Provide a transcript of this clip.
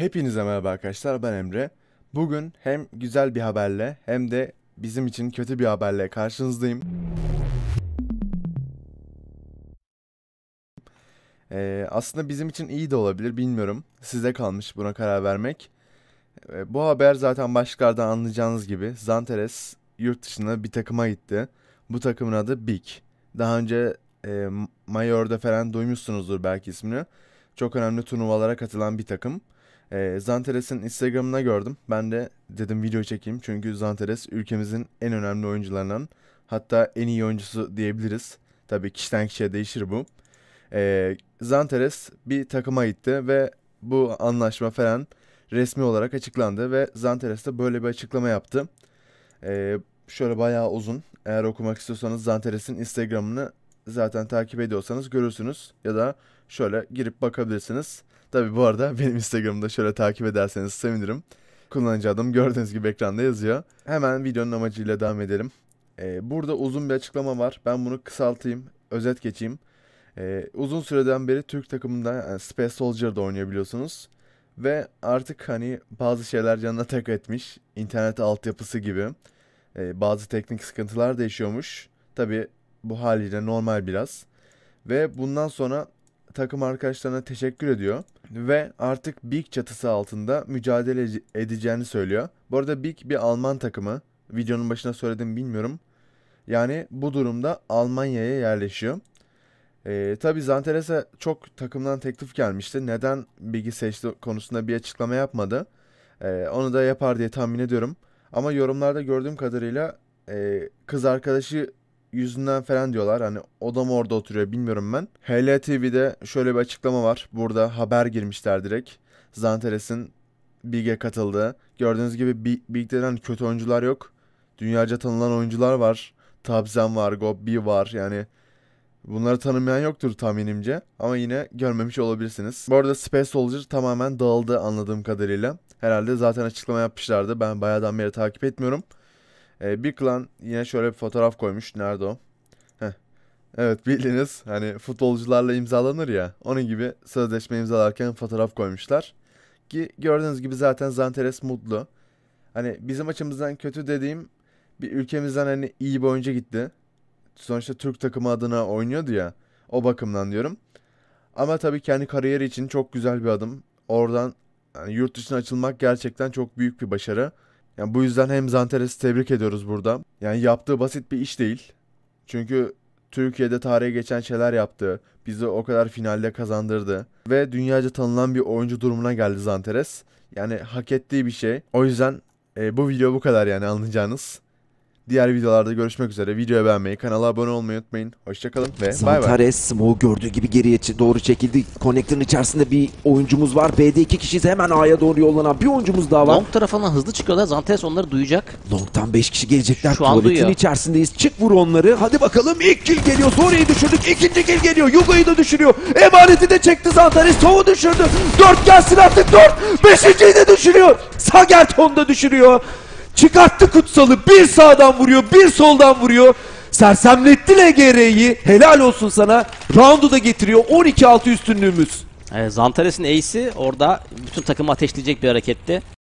Hepinize merhaba arkadaşlar ben Emre. Bugün hem güzel bir haberle hem de bizim için kötü bir haberle karşınızdayım. Ee, aslında bizim için iyi de olabilir bilmiyorum. Size kalmış buna karar vermek. Ee, bu haber zaten başlıklardan anlayacağınız gibi Zanteres yurt dışında bir takıma gitti. Bu takımın adı Big. Daha önce e, Mayor'da falan duymuşsunuzdur belki ismini. Çok önemli turnuvalara katılan bir takım. E, ee, Zanteres'in Instagram'ına gördüm. Ben de dedim video çekeyim. Çünkü Zanteres ülkemizin en önemli oyuncularından hatta en iyi oyuncusu diyebiliriz. Tabii kişiden kişiye değişir bu. E, ee, Zanteres bir takıma gitti ve bu anlaşma falan resmi olarak açıklandı ve Zanteres de böyle bir açıklama yaptı. E, şöyle bayağı uzun. Eğer okumak istiyorsanız Zanteres'in Instagram'ını Zaten takip ediyorsanız görürsünüz ya da şöyle girip bakabilirsiniz. Tabi bu arada benim Instagram'da şöyle takip ederseniz sevinirim. Kullanıcı adım gördüğünüz gibi ekranda yazıyor. Hemen videonun amacıyla devam edelim. Ee, burada uzun bir açıklama var. Ben bunu kısaltayım, özet geçeyim. Ee, uzun süreden beri Türk takımında yani Space Soldier'da oynayabiliyorsunuz. Ve artık hani bazı şeyler canına tak etmiş. İnternet altyapısı gibi. Ee, bazı teknik sıkıntılar da yaşıyormuş. Tabi bu haliyle normal biraz. Ve bundan sonra takım arkadaşlarına teşekkür ediyor ve artık Big çatısı altında mücadele edeceğini söylüyor. Bu arada Big bir Alman takımı. Videonun başına söyledim bilmiyorum. Yani bu durumda Almanya'ya yerleşiyor. Ee, tabii Zanteres'e çok takımdan teklif gelmişti. Neden Big'i seçti konusunda bir açıklama yapmadı. Ee, onu da yapar diye tahmin ediyorum. Ama yorumlarda gördüğüm kadarıyla e, kız arkadaşı yüzünden falan diyorlar. Hani o da mı orada oturuyor bilmiyorum ben. HLTV'de şöyle bir açıklama var. Burada haber girmişler direkt. Zanteres'in Big'e katıldı. Gördüğünüz gibi Big, hani kötü oyuncular yok. Dünyaca tanınan oyuncular var. Tabzen var, Gobbi var yani. Bunları tanımayan yoktur tahminimce ama yine görmemiş olabilirsiniz. Bu arada Space Soldier tamamen dağıldı anladığım kadarıyla. Herhalde zaten açıklama yapmışlardı. Ben bayağıdan beri takip etmiyorum. Ee, bir klan yine şöyle bir fotoğraf koymuş. Nerede o? Heh. Evet bildiğiniz hani futbolcularla imzalanır ya. Onun gibi sözleşme imzalarken fotoğraf koymuşlar. Ki gördüğünüz gibi zaten Zanteres mutlu. Hani bizim açımızdan kötü dediğim bir ülkemizden hani iyi bir oyuncu gitti. Sonuçta Türk takımı adına oynuyordu ya. O bakımdan diyorum. Ama tabii kendi kariyeri için çok güzel bir adım. Oradan yani yurt dışına açılmak gerçekten çok büyük bir başarı. Yani bu yüzden hem Zanteres'i tebrik ediyoruz burada. Yani yaptığı basit bir iş değil. Çünkü Türkiye'de tarihe geçen şeyler yaptı. Bizi o kadar finalde kazandırdı. Ve dünyaca tanınan bir oyuncu durumuna geldi Zanteres. Yani hak ettiği bir şey. O yüzden e, bu video bu kadar yani anlayacağınız. Diğer videolarda görüşmek üzere. Videoyu beğenmeyi, kanala abone olmayı unutmayın. Hoşçakalın ve bay bay. Zantares smoke gördüğü gibi geriye doğru çekildi. Connector'ın içerisinde bir oyuncumuz var. B'de iki kişiyiz. Hemen A'ya doğru yollanan bir oyuncumuz daha var. Long tarafından hızlı çıkıyorlar. Zantares onları duyacak. Long'tan 5 kişi gelecekler. Şu an duyuyor. içerisindeyiz. Çık vur onları. Hadi bakalım. İlk kill geliyor. Zorya'yı düşürdük. İkinci kill geliyor. Yuga'yı da düşürüyor. Emaneti de çekti Zantares. tovu düşürdü. 4 gelsin artık 4. Beşinciyi de düşürüyor. Sagerton da düşürüyor. Çıkarttı kutsalı bir sağdan vuruyor bir soldan vuruyor. Sersemletti LGR'yi helal olsun sana. Roundu da getiriyor 12-6 üstünlüğümüz. Evet, Zantares'in ace'i orada bütün takımı ateşleyecek bir hareketti.